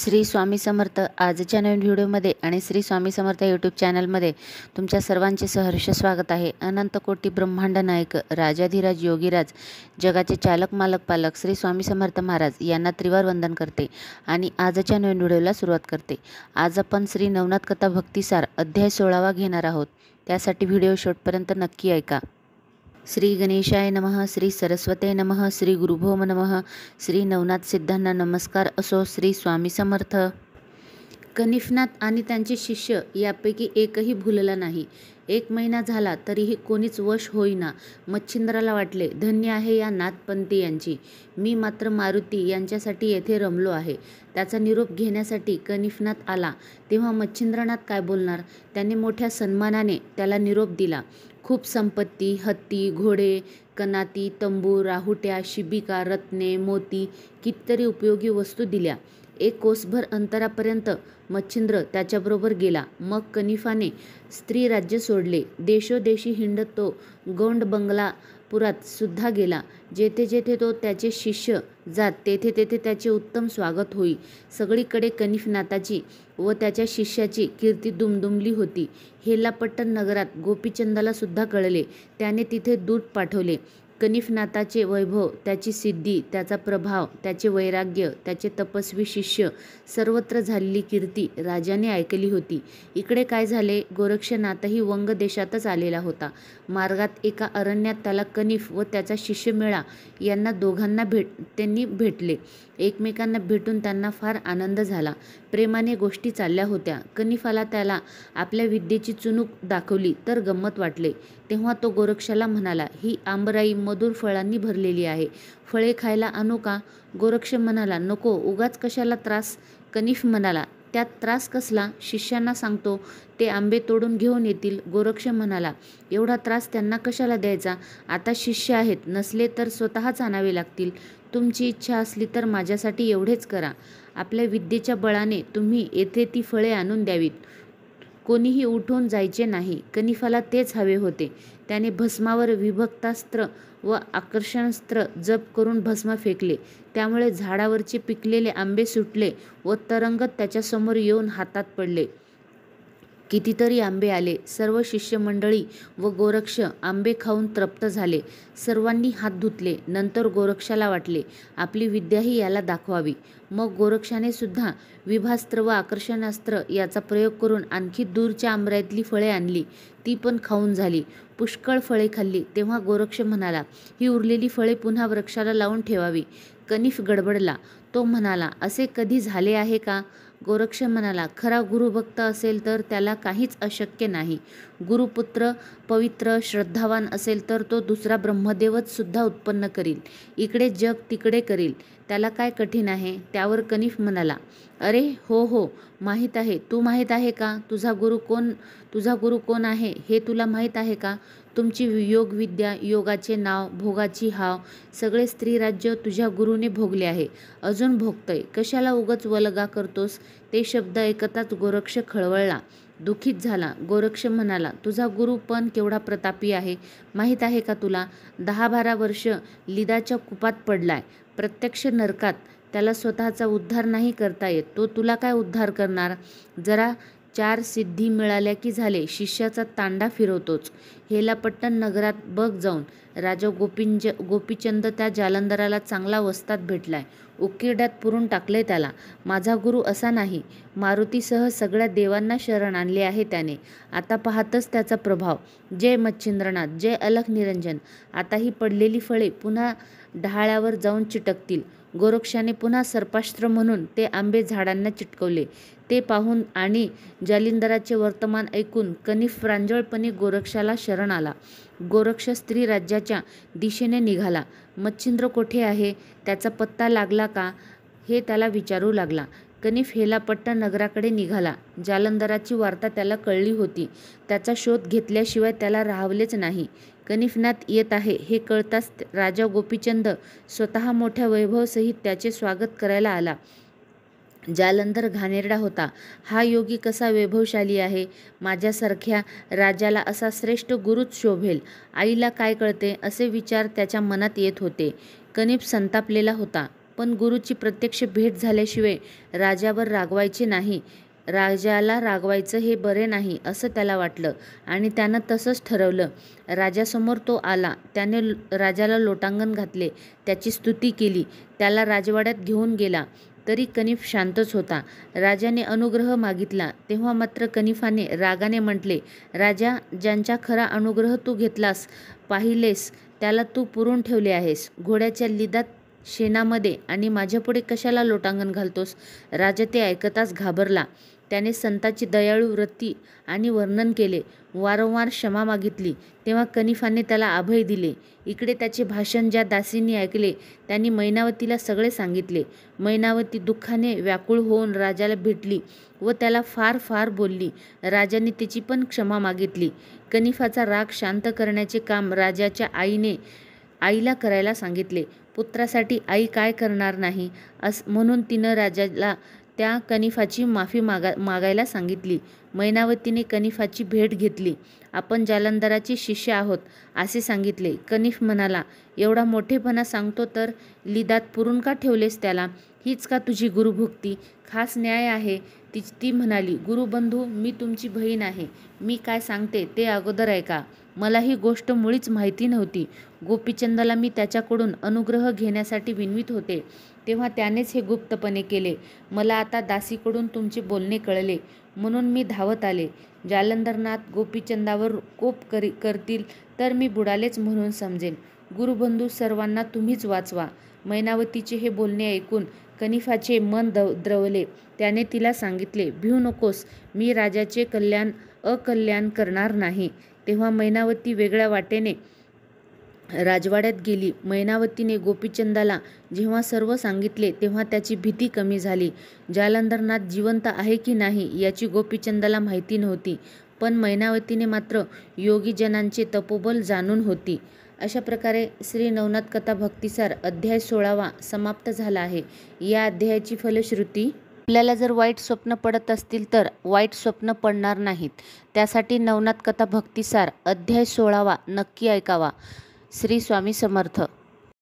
श्री स्वामी समर्थ आजच्या नवीन व्हिडिओमध्ये आणि श्री स्वामी समर्थ यूट्यूब चॅनलमध्ये तुमच्या सर्वांचे सहर्ष स्वागत आहे अनंत कोटी ब्रह्मांड नायक राजाधिराज योगीराज जगाचे चालक मालक पालक श्री स्वामी समर्थ महाराज यांना त्रिवार वंदन करते आणि आजच्या नवीन व्हिडिओला सुरुवात करते आज आपण श्री नवनाथ कथा भक्तिसार अध्याय सोळावा घेणार आहोत त्यासाठी व्हिडिओ शेवटपर्यंत नक्की ऐका श्री गणेशाय नमः श्री सरस्वते नमः श्री गुरुभोम नमः श्री नवनाथ सिद्धांना नमस्कार असो श्री स्वामी समर्थ कनिफनाथ आणि त्यांचे शिष्य यापैकी एकही भुलला नाही एक महिना झाला तरीही कोणीच वश होईना मच्छिंद्राला वाटले धन्य आहे या नाथपंथी यांची मी मात्र मारुती यांच्यासाठी येथे रमलो आहे त्याचा निरोप घेण्यासाठी कनिफनाथ आला तेव्हा मच्छिंद्रनाथ काय बोलणार त्याने मोठ्या सन्मानाने त्याला निरोप दिला खूप संपत्ती हत्ती घोडे कनाती तंबू राहुट्या शिबिका रत्ने मोती कितीतरी उपयोगी वस्तू दिल्या एक कोसभर अंतरापर्यंत मच्छिंद्र त्याच्याबरोबर गेला मग कनिफाने स्त्री राज्य सोडले देशोदेशी हिंडत तो गोंड बंगला पुरात सुद्धा गेला जेथे जेथे तो त्याचे शिष्य जात तेथे तेथे त्याचे उत्तम स्वागत होई सगळीकडे कनिफनाथाची व त्याच्या शिष्याची कीर्ती दुमदुमली होती हेल्लापट्टण नगरात गोपीचंदाला सुद्धा कळले त्याने तिथे दूत पाठवले कनिफनाथाचे वैभव त्याची सिद्धी त्याचा प्रभाव त्याचे वैराग्य त्याचे तपस्वी शिष्य सर्वत्र झालेली कीर्ती राजाने ऐकली होती इकडे काय झाले गोरक्षनाथही वंग देशातच आलेला होता मार्गात एका अरण्यात त्याला कनिफ व त्याचा शिष्य मेळा यांना दोघांना भेट त्यांनी भेटले एकमेकांना भेटून त्यांना फार आनंद झाला प्रेमाने गोष्टी चालल्या होत्या. कनिफाला त्याला आपल्या विद्येची चुनूक दाखवली तर गंमत वाटले. तेव्हा तो गोरक्षाला म्हणाला, "ही आंबराई मधुर फळांनी भरलेली आहे. फळे खायला आणू का? गोरक्ष म्हणाला, "नको. उगाच कशाला त्रास? कनिफ म्हणाला, "त्यात त्रास कसला? शिष्यांना सांगतो, ते आंबे तोडून घेऊन येतील. गोरक्ष म्हणाला, "एवढा त्रास त्यांना कशाला द्यायचा? आता शिष्य आहेत. नसले तर स्वतःच आणावे लागतील. तुमची इच्छा असली तर माझ्यासाठी एवढेच करा. आपल्या विद्येच्या बळाने तुम्ही येथे ती फळे आणून द्यावीत कोणीही उठून जायचे नाही कनिफाला तेच हवे होते त्याने भस्मावर विभक्तास्त्र व आकर्षणास्त्र जप करून भस्म फेकले त्यामुळे झाडावरचे पिकलेले आंबे सुटले व तरंगत त्याच्यासमोर येऊन हातात पडले कितीतरी आंबे आले. सर्व शिष्यमंडळी व गोरक्ष आंबे खाऊन तृप्त झाले. सर्वांनी हात धुतले. नंतर गोरक्षाला वाटले, आपली विद्याही याला दाखवावी. मग गोरक्षाने सुद्धा विभास्त्र व आकर्षणास्त्र याचा प्रयोग करून आणखी दूरच्या आंबऱ्यातली फळे आणली. ती पण खाऊन झाली. पुष्कळ फळे खाल्ली तेव्हा गोरक्ष म्हणाला, ही उरलेली फळे पुन्हा वृक्षाला लावून ठेवावी. कनिफ गडबडला. तो म्हणाला, असे कधी झाले आहे का? गोरक्ष म्हणाला खरा गुरुभक्त असेल तर त्याला काहीच अशक्य नाही गुरुपुत्र पवित्र श्रद्धावान असेल तर तो दुसरा ब्रह्मदेवच सुद्धा उत्पन्न करील इकडे जग तिकडे करील त्याला काय कठीण आहे त्यावर कनिफ म्हणाला अरे हो हो माहीत आहे तू माहीत आहे का तुझा गुरु कोण तुझा गुरु कोण आहे हे तुला माहीत आहे का तुमची योगविद्या योगाचे नाव भोगाची हाव सगळे स्त्रीराज्य तुझ्या गुरुने भोगले आहे अजून भोगतय कशाला उगच वलगा करतोस ते शब्द ऐकताच गोरक्ष खळवळला दुखीत झाला गोरक्ष म्हणाला तुझा गुरु पण केवढा प्रतापी आहे माहीत आहे का तुला दहा बारा वर्ष लिदाच्या कुपात पडलाय प्रत्यक्ष नरकात त्याला स्वतःचा उद्धार नाही करता येत तो तुला काय उद्धार करणार जरा चार सिद्धी मिळाल्या की झाले शिष्याचा तांडा फिरवतोच हेलापट्टण नगरात बघ जाऊन राजा गोपींज गोपीचंद त्या जालंधराला चांगला वस्तात भेटलाय उकिरड्यात पुरून टाकले त्याला माझा गुरु असा नाही मारुतीसह सगळ्या देवांना शरण आणले आहे त्याने आता पाहतच त्याचा प्रभाव जय मच्छिंद्रनाथ जय अलख निरंजन आता ही पडलेली फळे पुन्हा डहाळ्यावर जाऊन चिटकतील गोरक्षाने पुन्हा सर्पाश्र म्हणून ते आंबे झाडांना चिटकवले ते पाहून आणि जालिंदराचे वर्तमान ऐकून कनिफ प्रांजळपणे गोरक्षाला शरण आला गोरक्ष स्त्री राज्याच्या दिशेने निघाला मच्छिंद्र कोठे आहे त्याचा पत्ता लागला का हे त्याला विचारू लागला कनिफ हेलापट्टा नगराकडे निघाला जालंदराची वार्ता त्याला कळली होती त्याचा शोध घेतल्याशिवाय त्याला राहावलेच नाही कनिफनाथ येत आहे हे कळताच राजा गोपीचंद स्वतः मोठ्या वैभवसहित त्याचे स्वागत करायला आला जालंधर घानेरडा होता हा योगी कसा वैभवशाली आहे माझ्यासारख्या राजाला असा श्रेष्ठ गुरुच शोभेल आईला काय कळते असे विचार त्याच्या मनात येत होते कनिफ संतापलेला होता पण गुरुची प्रत्यक्ष भेट झाल्याशिवाय राजावर रागवायचे नाही राजाला रागवायचं हे बरे नाही असं त्याला वाटलं आणि त्यानं तसंच ठरवलं. राजासमोर तो आला. त्याने राजाला लोटांगण घातले. त्याची स्तुती केली. त्याला राजवाड्यात घेऊन गेला. तरी कनिफ शांतच होता. राजाने अनुग्रह मागितला तेव्हा मात्र कनिफाने रागाने म्हटले, राजा, ज्यांचा खरा अनुग्रह तू घेतलास, पाहिलेस, त्याला तू पुरून ठेवले आहेस. घोड्याच्या लिदात शेणामध्ये आणि माझ्यापुढे कशाला लोटांगण घालतोस राजा ते ऐकताच घाबरला त्याने संताची दयाळू वृत्ती आणि वर्णन केले वारंवार क्षमा मागितली तेव्हा कनिफाने त्याला अभय दिले इकडे त्याचे भाषण ज्या दासींनी ऐकले त्यांनी मैनावतीला सगळे सांगितले मैनावती दुःखाने व्याकुळ होऊन राजाला भेटली व त्याला फार फार बोलली राजाने तिची पण क्षमा मागितली कनिफाचा राग शांत करण्याचे काम राजाच्या आईने आईला करायला सांगितले पुत्रासाठी आई काय करणार नाही अस म्हणून तिनं राजाला त्या कनिफाची माफी मागा मागायला सांगितली मैनावतीने कनिफाची भेट घेतली आपण जालंधराचे शिष्य आहोत असे सांगितले कनिफ म्हणाला एवढा मोठेपणा सांगतो तर लिदात पुरून का ठेवलेस त्याला हीच का तुझी गुरुभुक्ती खास न्याय आहे ती ती म्हणाली गुरुबंधू मी तुमची बहीण आहे मी काय सांगते ते अगोदर ऐका मला ही गोष्ट मुळीच माहिती नव्हती गोपीचंदाला मी त्याच्याकडून अनुग्रह घेण्यासाठी विनवीत होते तेव्हा त्यानेच हे गुप्तपणे केले मला आता दासीकडून तुमचे बोलणे कळले म्हणून मी धावत आले जालंधरनाथ गोपीचंदावर कोप करी करतील तर मी बुडालेच म्हणून समजेन गुरुबंधू सर्वांना तुम्हीच वाचवा मैनावतीचे हे बोलणे ऐकून कनिफाचे मन द्रवले त्याने तिला सांगितले भिऊ नकोस मी राजाचे कल्याण अकल्याण करणार नाही तेव्हा मैनावती वेगळ्या वाटेने राजवाड्यात गेली. मैनावतीने गोपीचंदाला जेव्हा सर्व सांगितले तेव्हा त्याची भीती कमी झाली. जालंधरनाथ जिवंत आहे की नाही याची गोपीचंदाला माहिती नव्हती, पण मैनावतीने मात्र योगीजनांचे तपोबल जाणून होती. अशा प्रकारे श्री नवनाथ कथा भक्तिसार अध्याय सोळावा समाप्त झाला आहे. या अध्यायाची फलश्रुती आपल्याला जर वाईट स्वप्न पडत असतील तर वाईट स्वप्न पडणार नाहीत. त्यासाठी नवनाथ कथा भक्तिसार अध्याय सोळावा नक्की ऐकावा. श्री स्वामी समर्थ